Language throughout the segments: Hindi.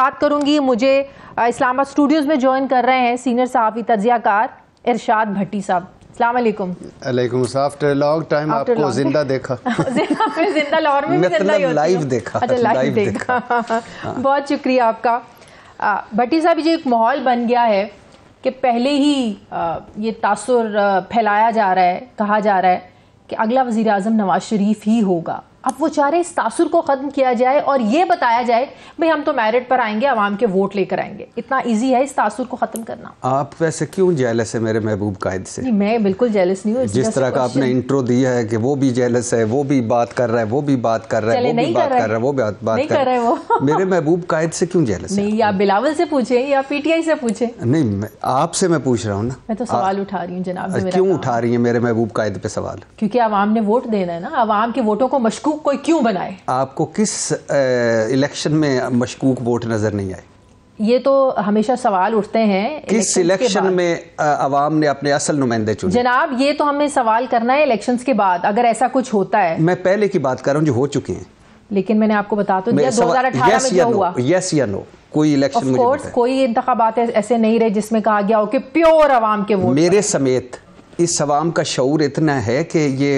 बात करूंगी मुझे इस्लामाबाद स्टूडियोज में ज्वाइन कर रहे हैं सीनियर सहाफ़ी तजियाकार इरशाद भट्टी साहब लॉन्ग टाइम आपको जिंदा देखा जिंदा लाहौर में मतलब तो लाइव देखा अच्छा लाइव देखा, देखा। बहुत शुक्रिया आपका भट्टी साहब ये एक माहौल बन गया है कि पहले ही ये तासुर फैलाया जा रहा है कहा जा रहा है कि अगला वजीर अजम नवाज शरीफ ही होगा अब वो चाह रहे इस तासुर को ख़त्म किया जाए और ये बताया जाए भाई हम तो मैरिट पर आएंगे आवाम के वोट लेकर आएंगे इतना ईजी है इस तासुर को ख़त्म करना आप वैसे क्यों जेलस है मेरे महबूब कायद से नहीं मैं बिल्कुल जेलस नहीं हूँ जिस तरह का आपने इंट्रो दिया है कि वो भी जेलस है वो भी बात कर रहा है वो भी बात कर रहा है वो भी बात कर रहा है वो बात बात कर रहे हैं वो मेरे महबूब कायद से क्यों जेलस नहीं या बिलावल से पूछे या पीटीआई से पूछे नहीं आपसे मैं पूछ रहा हूँ ना मैं तो सवाल उठा रही हूँ जनाब क्यों उठा रही है मेरे महबूब कायद पे सवाल क्योंकि आवाम ने वोट देना है ना आवाम के वोटों को मशकूक मशकूक कोई क्यों बनाए आपको किस इलेक्शन में मशकूक वोट नज़र नहीं आए ये तो हमेशा सवाल उठते हैं किस इलेक्शन में आवाम ने अपने असल नुमाइंदे चुने जनाब ये तो हमें सवाल करना है इलेक्शन के बाद अगर ऐसा कुछ होता है मैं पहले की बात कर रहा हूँ जो हो चुके हैं लेकिन मैंने आपको बता तो दिया दो हजार अठारह यस या नो कोई इलेक्शन कोई इंतबात ऐसे नहीं रहे जिसमें कहा गया हो कि प्योर आवाम के वोट मेरे समेत इस सवाम का शूर इतना है कि ये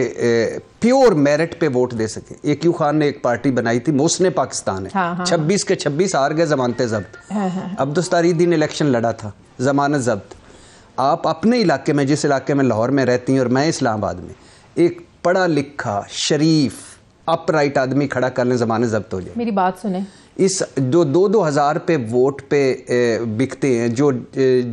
प्योर मेरिट पे वोट दे सके ए क्यू खान ने एक पार्टी बनाई थी मोसने पाकिस्तान है हाँ, हाँ, के 26 हार गए जमानत जब्त हाँ, हाँ, हाँ। इलेक्शन लड़ा था जमानत जब्त आप अपने इलाके में जिस इलाके में लाहौर में रहती हैं और मैं इस्लामाबाद में एक पढ़ा लिखा शरीफ अपराइट आदमी खड़ा कर लें जमानत जब्त हो जाए मेरी बात सुने इस जो दो दो हज़ार पे वोट पे बिकते हैं जो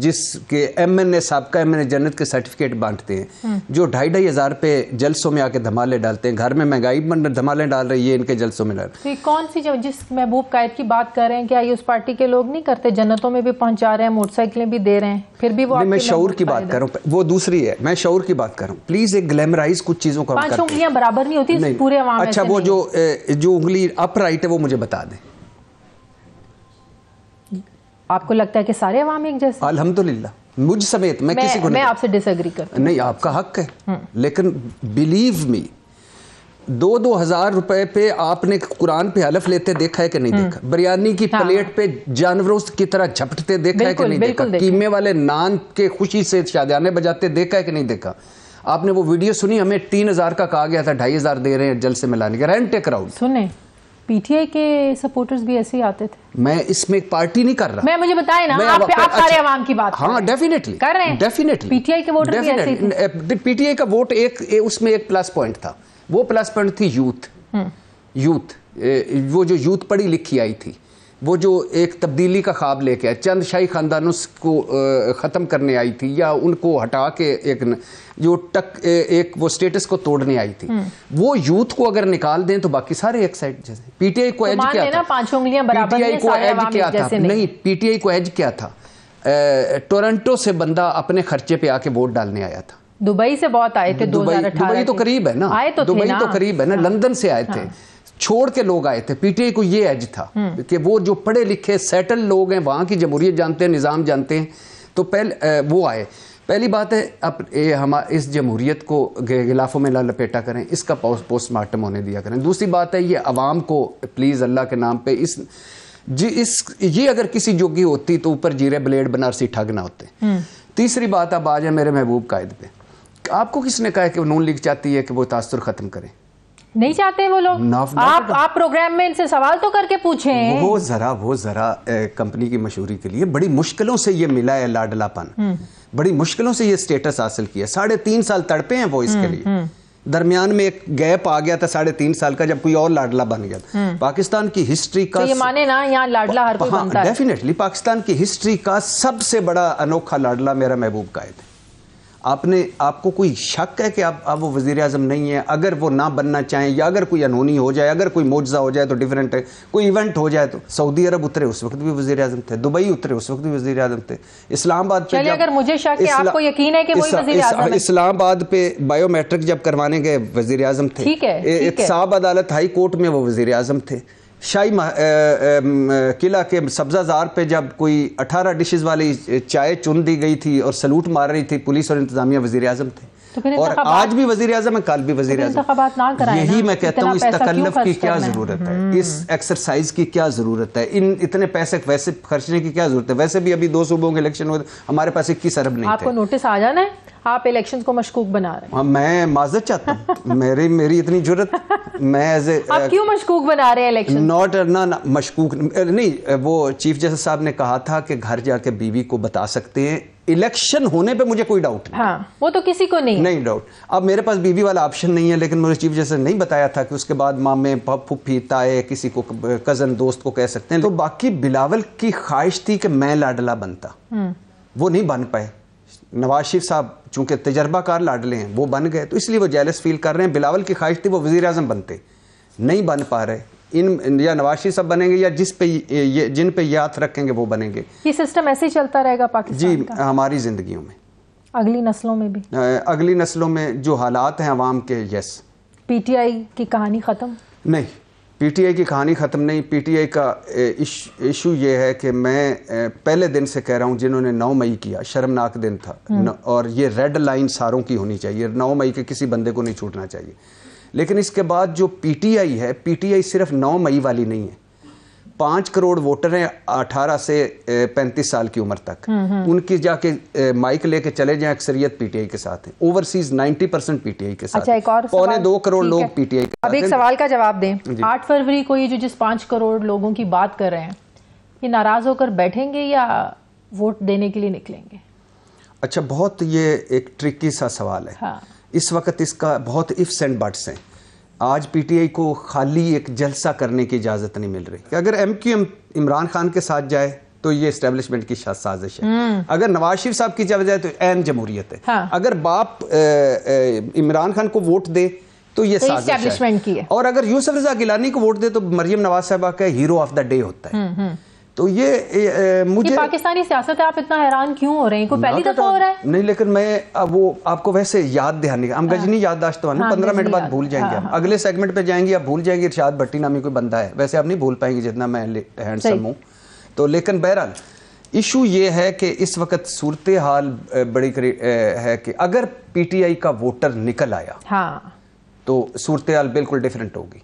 जिसके एम एन ए सबका एम एन ए जन्नत के सर्टिफिकेट बांटते हैं हम्म। जो ढाई ढाई हज़ार पे जलसों में आके धमाले डालते हैं घर में महंगाई धमाले डाल रही है इनके जलसों में डाल रही तो कौन सी जब जिस महबूब कायद की बात कर रहे हैं क्या ये उस पार्टी के लोग नहीं करते जन्नतों में भी पहुँचा रहे हैं मोटरसाइकिलें भी दे रहे हैं फिर भी वो मैं शौर की बात करूँ वो दूसरी है मैं शौर की बात करूँ प्लीज़ एक ग्लैमराइज कुछ चीज़ों का बराबर नहीं होती पूरे अच्छा वो जो जो उंगली अपराइट है वो मुझे बता दें आपको लगता है कि सारे अवाम एक जैसे अलहमदुल्ला मुझ समेत मैं, मैं किसी को मैं आपसे डिसएग्री कर नहीं आपका हक है हम्म। लेकिन बिलीव मी दो दो हजार रुपए पे आपने कुरान पे हलफ लेते देखा है कि नहीं हम्म। देखा बिरयानी की हाँ। प्लेट पे जानवरों की तरह झपटते देखा है कि नहीं देखा कीमे वाले नान के खुशी से शादियाने बजाते देखा है कि नहीं देखा आपने वो वीडियो सुनी हमें तीन हजार का कहा गया था ढाई हजार दे रहे हैं जल से मिलाने के रेंट ए क्राउड सुने पीटीआई के सपोर्टर्स भी ऐसे ही आते थे मैं इसमें पार्टी नहीं कर रहा मैं मुझे बताए ना आप, आप, आप अच्छा- सारे आवाम की बात हाँ डेफिनेटली कर रहे हैं डेफिनेटली पीटीआई के वोटर भी ऐसे पीटीआई का वोट एक उसमें एक प्लस पॉइंट था वो प्लस पॉइंट थी यूथ यूथ हम्म। वो जो यूथ पढ़ी लिखी आई थी वो जो एक तब्दीली का ख्वाब लेके आए चंद शाही ख़ानदानों को ख़त्म करने आई थी या उनको हटा के एक जो टक एक वो स्टेटस को तोड़ने आई थी हम्म। वो यूथ को अगर निकाल दें तो बाकी सारे एक साइड जैसे पीटीआई को एज क्या था पीटीआई को एज क्या था नहीं पीटीआई को एज क्या था टोरंटो से बंदा अपने खर्चे पे आके वोट डालने आया था दुबई से बहुत आए थे दुबई दुबई तो करीब है ना आए तो दुबई तो करीब है ना हाँ। लंदन से आए थे हाँ। छोड़ के लोग आए थे पीटीआई को ये एज था हम्म। कि वो जो पढ़े लिखे सेटल लोग हैं वहाँ की जमहूरियत जानते हैं निज़ाम जानते हैं तो पहले वो आए पहली बात है अब हम इस जमहूरीत को गिलाफों में ला लपेटा करें इसका पोस्टमार्टम होने दिया करें दूसरी बात है ये आवाम को प्लीज़ अल्लाह के नाम पर इस जी इस ये अगर किसी जोगी होती तो ऊपर जीरे ब्लेड बनारसी ठग ना होते हम्म। तीसरी बात अब आ जाए मेरे महबूब कायद पे आपको किसने कहा है कि नून लीग चाहती है कि वो तासर ख़त्म करें नहीं चाहते वो लोग आप तो- आप प्रोग्राम में इनसे सवाल तो करके पूछे वो जरा वो जरा कंपनी की मशहूरी के लिए बड़ी मुश्किलों से ये मिला है लाडलापन हम्म। बड़ी मुश्किलों से ये स्टेटस हासिल किया साढ़े तीन साल तड़पे हैं वो इसके हम्म, लिए हम्म। दरमियान में एक गैप आ गया था साढ़े तीन साल का जब कोई और लाडला बन गया था पाकिस्तान की हिस्ट्री का तो ये माने ना यहाँ लाडला हर कोई हाँ, बनता है डेफिनेटली पाकिस्तान की हिस्ट्री का सबसे बड़ा अनोखा लाडला मेरा महबूब का है आपने आपको कोई शक है कि आप अब वो वज़ी अजम नहीं है अगर वो ना बनना चाहें या अगर कोई अनहोनी हो जाए अगर कोई मुआवजा हो जाए तो डिफरेंट है कोई इवेंट हो जाए तो सऊदी अरब उतरे उस वक्त भी वजी अजम थे दुबई उतरे उस वक्त भी वजी अजम थे इस्लामाबाद पे अगर मुझे शक है आपको यकीन है कि इस्लामाबाद पे बायोमेट्रिक जब करवाने गए वजी अजम थे साहब अदालत हाई कोर्ट में वो वजी अजम थे शाही किला के सब्ज़ाजार पे जब कोई 18 डिशेस वाली चाय चुन दी गई थी और सलूट मार रही थी पुलिस और इंतज़ामिया वज़ी अजम थे तो और आज भी वजी अजम है कल भी वजी अजम तो यही मैं कहता हूँ इस तकल्लफ की क्या जरूरत है हम्म। इस एक्सरसाइज की क्या जरूरत है इन इतने पैसे वैसे खर्चने की क्या जरूरत है वैसे भी अभी दो सूबों के इलेक्शन हुए हमारे पास इक्कीस अरब नहीं आपको नोटिस आ जाना है आप इलेक्शन को मशकूक बना रहे हैं हाँ, मैं माजत चाहता हूँ मेरी मेरी इतनी जरूरत मैं एज ए uh, क्यों मशकूक बना रहे हैं इलेक्शन नॉट ना, ना मशकूक नहीं वो चीफ जस्टिस साहब ने कहा था कि घर जाके बीवी को बता सकते हैं इलेक्शन होने पे मुझे कोई डाउट नहीं हाँ, वो तो किसी को नहीं नहीं डाउट अब मेरे पास बीवी वाला ऑप्शन नहीं है लेकिन मुझे चीफ जस्टिस ने नहीं बताया था कि उसके बाद मामे फुफी ताए किसी को कज़न दोस्त को कह सकते हैं तो बाकी बिलावल की ख्वाहिश थी कि मैं लाडला बनता हम्म। वो नहीं बन पाए नवाज शरीफ साहब चूँकि तजर्बाकार लाडले हैं वो बन गए तो इसलिए वो जेलस फील कर रहे हैं बिलावल की ख्वाहिश थी वो वज़ी अजम बनते नहीं बन पा रहे इन या नवाज शरीफ साहब बनेंगे या जिस पे ये जिन पे याद रखेंगे वो बनेंगे ये सिस्टम ऐसे ही चलता रहेगा पाकिस्तान जी का। हमारी जिंदगी में अगली नस्लों में भी अगली नस्लों में जो हालात हैं आवाम के यस पीटीआई की कहानी ख़त्म नहीं पीटीआई की कहानी ख़त्म नहीं पीटीआई का इशू ये है कि मैं पहले दिन से कह रहा हूँ जिन्होंने 9 मई किया शर्मनाक दिन था हम्म। न, और ये रेड लाइन सारों की होनी चाहिए 9 मई के किसी बंदे को नहीं छूटना चाहिए लेकिन इसके बाद जो पीटीआई है पीटीआई सिर्फ 9 मई वाली नहीं है पांच करोड़ वोटर हैं अठारह से पैंतीस साल की उम्र तक हम्म, हम्म। उनकी जाके माइक लेके चले जाए अक्सरियत पीटीआई के साथ है ओवरसीज नाइनटी परसेंट पीटीआई के साथ अच्छा, पौने दो करोड़ लोग पीटीआई के अब एक सवाल का जवाब दें आठ फरवरी को ये जो जिस पांच करोड़ लोगों की बात कर रहे हैं ये नाराज होकर बैठेंगे या वोट देने के लिए निकलेंगे अच्छा बहुत ये एक ट्रिकी सा सवाल है हाँ। इस वक्त इसका बहुत इफ्स एंड बट्स हैं आज पीटीआई को खाली एक जलसा करने की इजाज़त नहीं मिल रही अगर एम क्यू इमरान खान के साथ जाए तो ये स्टेब्लिशमेंट की साजिश है हम्म। अगर नवाज शरीफ साहब की जाए तो एन जमहूरियत है हाँ। अगर बाप इमरान खान को वोट दे तो ये तो साजिश है।, है और अगर यूसफ रजा गिलानी को वोट दे तो मरियम नवाज साहबा का हीरो ऑफ द डे होता है हम्म, हम्म। तो ये ए, ए, मुझे पाकिस्तानी सियासत है आप इतना हैरान क्यों हो रहे हैं कोई पहली तो दफा हो रहा है तो- नहीं लेकिन मैं अब वो आपको वैसे याद ध्यान हम हाँ। गजनी याददाश्त वाले तो हाँ, पंद्रह मिनट बाद भूल जाएंगे हाँ, आप अगले सेगमेंट पे जाएंगे आप भूल जाएंगे इर्शाद भट्टी नामी कोई बंदा है वैसे आप नहीं भूल पाएंगे जितना मैं हैंडसम हूँ तो लेकिन बहरहाल इशू ये है कि इस वक्त सूरत हाल बड़ी है कि अगर पीटीआई का वोटर निकल आया हाँ। तो सूरत हाल बिल्कुल डिफरेंट होगी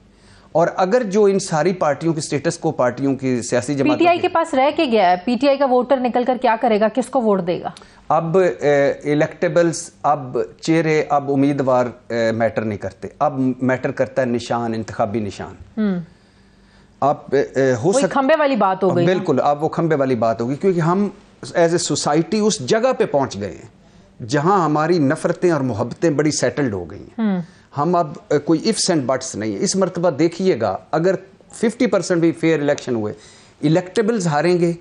और अगर जो इन सारी पार्टियों के स्टेटस को पार्टियों की सियासी जमात पीटीआई के पास रह के गया है पीटीआई का वोटर निकल कर क्या करेगा किसको वोट देगा अब इलेक्टेबल्स अब चेहरे अब उम्मीदवार मैटर नहीं करते अब मैटर करता है निशान इंतबी निशान हम्म। आप ए, हो सकते खंबे वाली बात हो गई बिल्कुल अब वो खंबे वाली बात होगी क्योंकि हम एज ए सोसाइटी उस जगह पे पहुंच गए हैं जहां हमारी नफरतें और मोहब्बतें बड़ी सेटल्ड हो गई हैं हम्म। हम अब कोई इफ्स एंड बट्स नहीं है इस मरतबा देखिएगा अगर 50 परसेंट भी फेयर इलेक्शन हुए इलेक्टेबल्स हारेंगे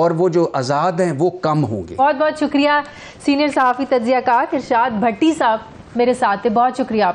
और वो जो आज़ाद हैं वो कम होंगे बहुत बहुत शुक्रिया सीनियर सहाफ़ी का इरशाद भट्टी साहब मेरे साथ थे बहुत शुक्रिया आपका